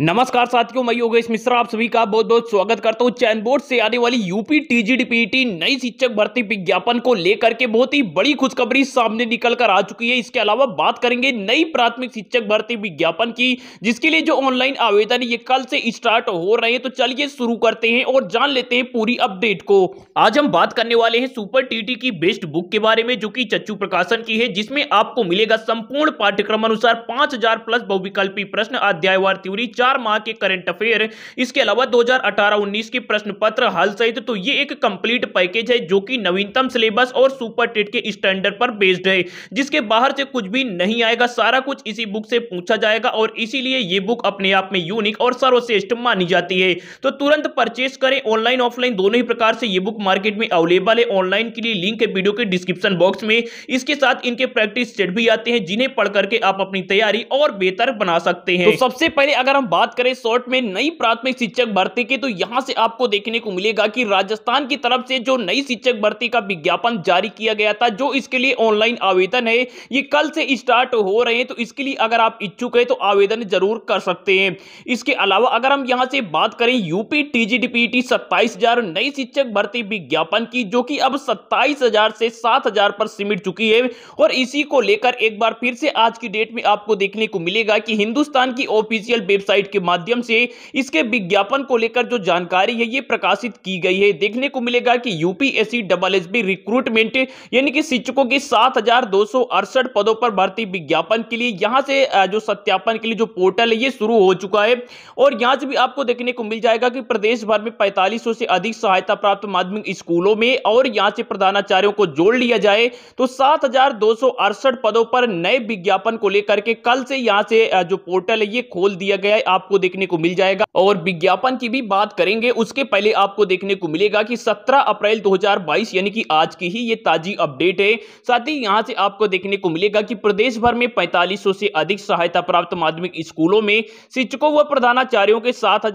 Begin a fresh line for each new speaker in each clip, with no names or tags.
नमस्कार साथियों मैं योगेश मिश्रा आप सभी का बहुत बहुत स्वागत करता हूँ चैन बोर्ड से आने वाली यूपी टीजीडीपीटी नई शिक्षक भर्ती विज्ञापन को लेकर के बहुत ही बड़ी खुशखबरी सामने निकल कर आ चुकी है इसके अलावा बात करेंगे नई प्राथमिक शिक्षक भर्ती विज्ञापन की जिसके लिए जो ऑनलाइन आवेदन ये कल से स्टार्ट हो रहे हैं तो चलिए शुरू करते हैं और जान लेते हैं पूरी अपडेट को आज हम बात करने वाले हैं सुपर टी की बेस्ट बुक के बारे में जो की चच्चू प्रकाशन की है जिसमें आपको मिलेगा संपूर्ण पाठ्यक्रम अनुसार पांच प्लस बहुविकल्पी प्रश्न अध्यायवार त्योरी चार माह के करंट अफेयर इसके अलावा 2018-19 के प्रश्न पत्र हल सहित तो ये एक कंप्लीट पैकेज है जो कि नवीनतम सिलेबस और सुपर टेट के स्टैंडर्ड पर बेस्ड है जिसके बाहर से कुछ भी नहीं आएगा सारा कुछ इसी बुक से पूछा जाएगा और इसीलिए ये बुक अपने आप में यूनिक और सर्वश्रेष्ठ मानी जाती है तो तुरंत परचेस करें ऑनलाइन ऑफलाइन दोनों ही प्रकार से ये बुक मार्केट में अवेलेबल है ऑनलाइन के लिए लिंक है वीडियो के डिस्क्रिप्शन बॉक्स में इसके साथ इनके प्रैक्टिस सेट भी आते हैं जिन्हें पढ़ करके आप अपनी तैयारी और बेहतर बना सकते हैं तो सबसे पहले अगर हम बात करें शॉर्ट में नई प्राथमिक शिक्षक भर्ती की तो यहाँ से आपको देखने को मिलेगा कि राजस्थान की तरफ से जो नई शिक्षक भर्ती का विज्ञापन जारी किया गया था जो इसके लिए ऑनलाइन आवेदन है ये कल से स्टार्ट हो रहे हैं तो इसके लिए अगर आप इच्छुक है तो आवेदन जरूर कर सकते हैं इसके अलावा अगर हम यहाँ से बात करें यूपी टीजी जी डी नई शिक्षक भर्ती विज्ञापन की जो कि अब सत्ताईस से सात पर सिमट चुकी है और इसी को लेकर एक बार फिर से आज की डेट में आपको देखने को मिलेगा कि हिंदुस्तान की ऑफिशियल वेबसाइट वेबसाइट के माध्यम से इसके विज्ञापन को लेकर जो जानकारी है ये प्रकाशित की गई है देखने को मिलेगा कि यूपीएससी डबल एस रिक्रूटमेंट यानी कि शिक्षकों की सात पदों पर भर्ती विज्ञापन के लिए यहाँ से जो सत्यापन के लिए जो पोर्टल है ये शुरू हो चुका है और यहाँ से भी आपको देखने को मिल जाएगा कि प्रदेश भर में पैंतालीस से अधिक सहायता प्राप्त माध्यमिक स्कूलों में और यहाँ से प्रधानाचार्यों को जोड़ लिया जाए तो सात पदों पर नए विज्ञापन को लेकर के कल से यहाँ से जो पोर्टल है ये खोल दिया गया है आपको देखने को मिल जाएगा और विज्ञापन की भी बात करेंगे उसके पहले आपको देखने को मिलेगा कि 17 अप्रैल 2022 यानी कि आज की ही ये ताजी अपडेट है साथ ही यहाँ से आपको देखने को मिलेगा कि प्रदेश भर में पैंतालीस से अधिक सहायता प्राप्त माध्यमिक स्कूलों में शिक्षकों व प्रधानाचार्यों के सात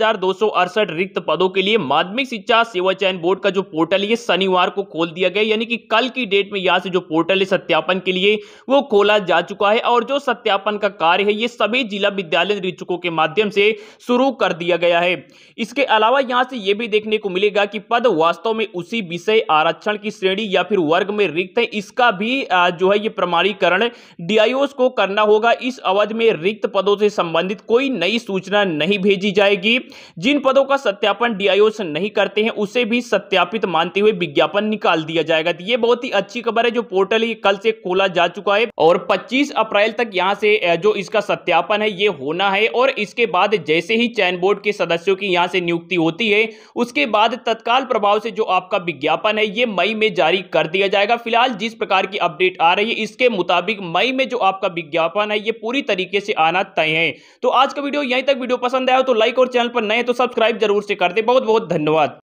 रिक्त पदों के लिए माध्यमिक शिक्षा सेवा चयन बोर्ड का जो पोर्टल है शनिवार को खोल दिया गया यानी कि कल की डेट में यहाँ से जो पोर्टल है सत्यापन के लिए वो खोला जा चुका है और जो सत्यापन का कार्य है ये सभी जिला विद्यालय निरीक्षकों के माध्यम माध्यम से शुरू कर दिया गया है इसके अलावा यहाँ से ये भी देखने को मिलेगा कि पद वास्तव में उसी विषय आरक्षण की श्रेणी या फिर वर्ग में रिक्त है इसका भी जो है ये प्रमाणीकरण डी को करना होगा इस अवधि में रिक्त पदों से संबंधित कोई नई सूचना नहीं भेजी जाएगी जिन पदों का सत्यापन डी नहीं करते हैं उसे भी सत्यापित मानते हुए विज्ञापन निकाल दिया जाएगा ये बहुत ही अच्छी खबर है जो पोर्टल ये कल से खोला जा चुका है और 25 अप्रैल तक यहां से जो इसका सत्यापन है ये होना है और इसके बाद बाद जैसे ही चयन बोर्ड के सदस्यों की यहाँ से नियुक्ति होती है उसके बाद तत्काल प्रभाव से जो आपका विज्ञापन है ये मई में जारी कर दिया जाएगा फिलहाल जिस प्रकार की अपडेट आ रही है इसके मुताबिक मई में जो आपका विज्ञापन है ये पूरी तरीके से आना तय है तो आज का वीडियो यहीं तक वीडियो पसंद आया तो लाइक और चैनल पर नए तो सब्सक्राइब जरूर से करते बहुत बहुत धन्यवाद